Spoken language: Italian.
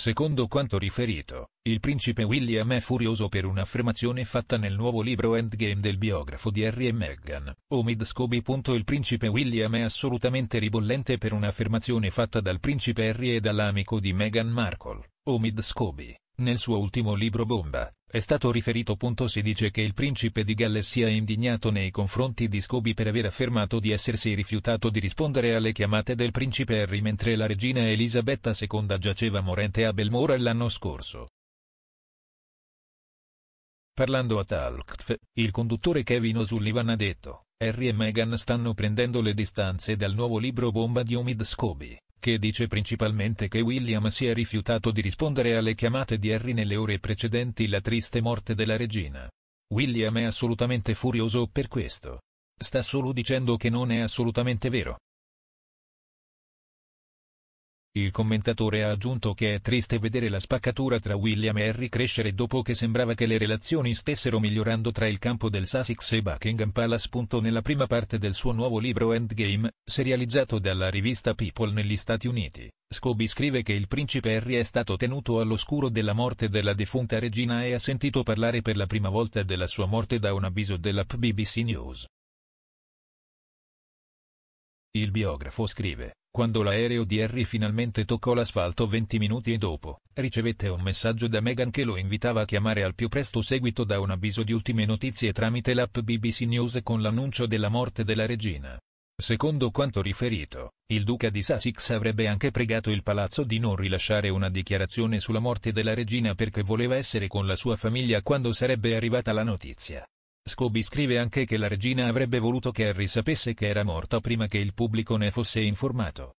Secondo quanto riferito, il principe William è furioso per un'affermazione fatta nel nuovo libro Endgame del biografo di Harry e Meghan, Omid Scobie. Il principe William è assolutamente ribollente per un'affermazione fatta dal principe Harry e dall'amico di Meghan Markle, Omid Scobie, nel suo ultimo libro Bomba, è stato riferito. Si dice che il principe di Galles sia indignato nei confronti di Scobie per aver affermato di essersi rifiutato di rispondere alle chiamate del principe Harry mentre la regina Elisabetta II giaceva morente a Belmora l'anno scorso. Parlando a Talkf, il conduttore Kevin O'Sullivan ha detto, Harry e Meghan stanno prendendo le distanze dal nuovo libro Bomba di Omid Scobie che dice principalmente che William si è rifiutato di rispondere alle chiamate di Harry nelle ore precedenti la triste morte della regina. William è assolutamente furioso per questo. Sta solo dicendo che non è assolutamente vero. Il commentatore ha aggiunto che è triste vedere la spaccatura tra William e Harry crescere dopo che sembrava che le relazioni stessero migliorando tra il campo del Sussex e Buckingham Palace. Nella prima parte del suo nuovo libro Endgame, serializzato dalla rivista People negli Stati Uniti, Scobie scrive che il principe Harry è stato tenuto all'oscuro della morte della defunta regina e ha sentito parlare per la prima volta della sua morte da un avviso della BBC News. Il biografo scrive, quando l'aereo di Harry finalmente toccò l'asfalto 20 minuti dopo, ricevette un messaggio da Meghan che lo invitava a chiamare al più presto seguito da un avviso di ultime notizie tramite l'app BBC News con l'annuncio della morte della regina. Secondo quanto riferito, il duca di Sussex avrebbe anche pregato il palazzo di non rilasciare una dichiarazione sulla morte della regina perché voleva essere con la sua famiglia quando sarebbe arrivata la notizia. Scobie scrive anche che la regina avrebbe voluto che Harry sapesse che era morta prima che il pubblico ne fosse informato.